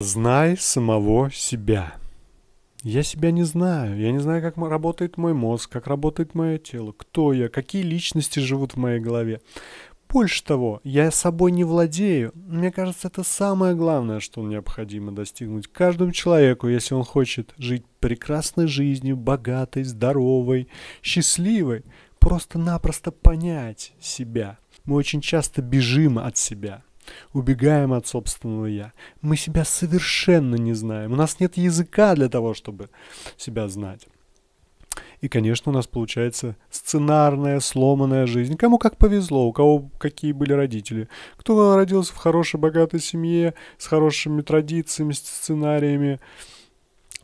Знай самого себя. Я себя не знаю. Я не знаю, как работает мой мозг, как работает мое тело, кто я, какие личности живут в моей голове. Больше того, я собой не владею. Мне кажется, это самое главное, что необходимо достигнуть каждому человеку, если он хочет жить прекрасной жизнью, богатой, здоровой, счастливой. Просто-напросто понять себя. Мы очень часто бежим от себя – убегаем от собственного «я». Мы себя совершенно не знаем. У нас нет языка для того, чтобы себя знать. И, конечно, у нас получается сценарная, сломанная жизнь. Кому как повезло, у кого какие были родители. Кто родился в хорошей, богатой семье, с хорошими традициями, сценариями.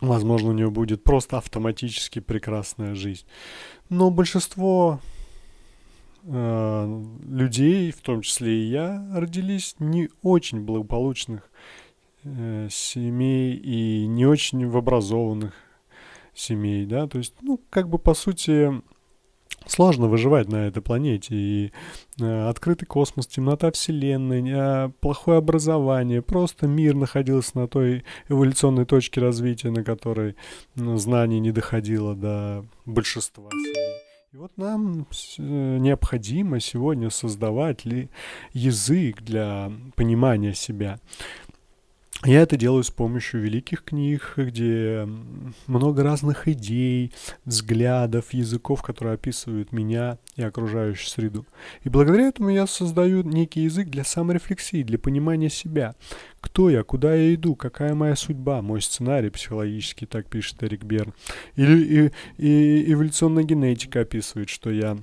Возможно, у него будет просто автоматически прекрасная жизнь. Но большинство э, людей, в том числе и я, родились не очень благополучных э, семей и не очень в образованных семей, да, то есть, ну, как бы, по сути, сложно выживать на этой планете, и э, открытый космос, темнота Вселенной, э, плохое образование, просто мир находился на той эволюционной точке развития, на которой ну, знание не доходило до большинства. Семей. И вот нам э, необходимо сегодня создавать ли язык для понимания себя. Я это делаю с помощью великих книг, где много разных идей, взглядов, языков, которые описывают меня и окружающую среду. И благодаря этому я создаю некий язык для саморефлексии, для понимания себя. Кто я, куда я иду, какая моя судьба, мой сценарий психологический, так пишет Эрик Берн. Или и, и эволюционная генетика описывает, что я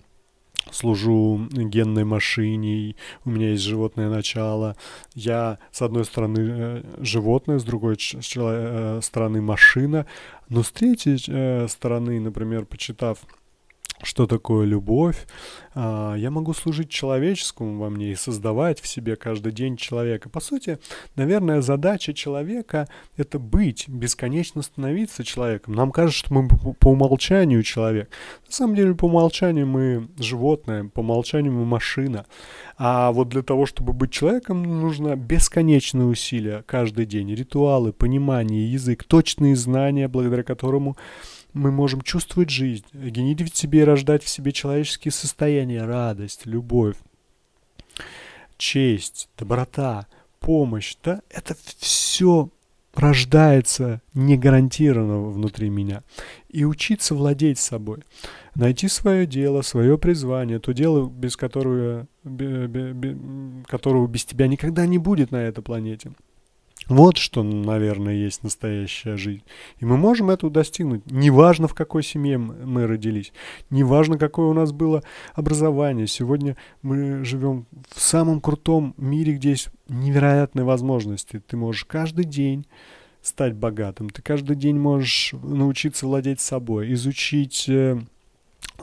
служу генной машине, у меня есть животное начало. Я, с одной стороны, э, животное, с другой э, стороны, машина. Но с третьей э, стороны, например, почитав что такое любовь. А, я могу служить человеческому во мне и создавать в себе каждый день человека. По сути, наверное, задача человека — это быть, бесконечно становиться человеком. Нам кажется, что мы по умолчанию человек. На самом деле, по умолчанию мы животное, по умолчанию мы машина. А вот для того, чтобы быть человеком, нужно бесконечные усилия каждый день, ритуалы, понимание, язык, точные знания, благодаря которому мы можем чувствовать жизнь, генерить в себе и рождать в себе человеческие состояния, радость, любовь, честь, доброта, помощь, да, это все рождается не гарантированно внутри меня. И учиться владеть собой. Найти свое дело, свое призвание, то дело, без которого, без, без, которого без тебя никогда не будет на этой планете. Вот что, наверное, есть настоящая жизнь. И мы можем эту достигнуть. Неважно, в какой семье мы родились. Неважно, какое у нас было образование. Сегодня мы живем в самом крутом мире, где есть невероятные возможности. Ты можешь каждый день стать богатым. Ты каждый день можешь научиться владеть собой, изучить э,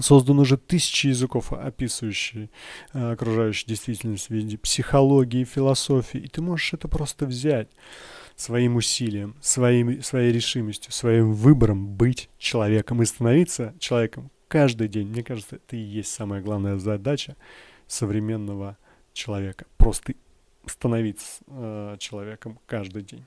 Создан уже тысячи языков, описывающие э, окружающую действительность в виде психологии, философии, и ты можешь это просто взять своим усилием, своим, своей решимостью, своим выбором быть человеком и становиться человеком каждый день. Мне кажется, это и есть самая главная задача современного человека. Просто становиться э, человеком каждый день.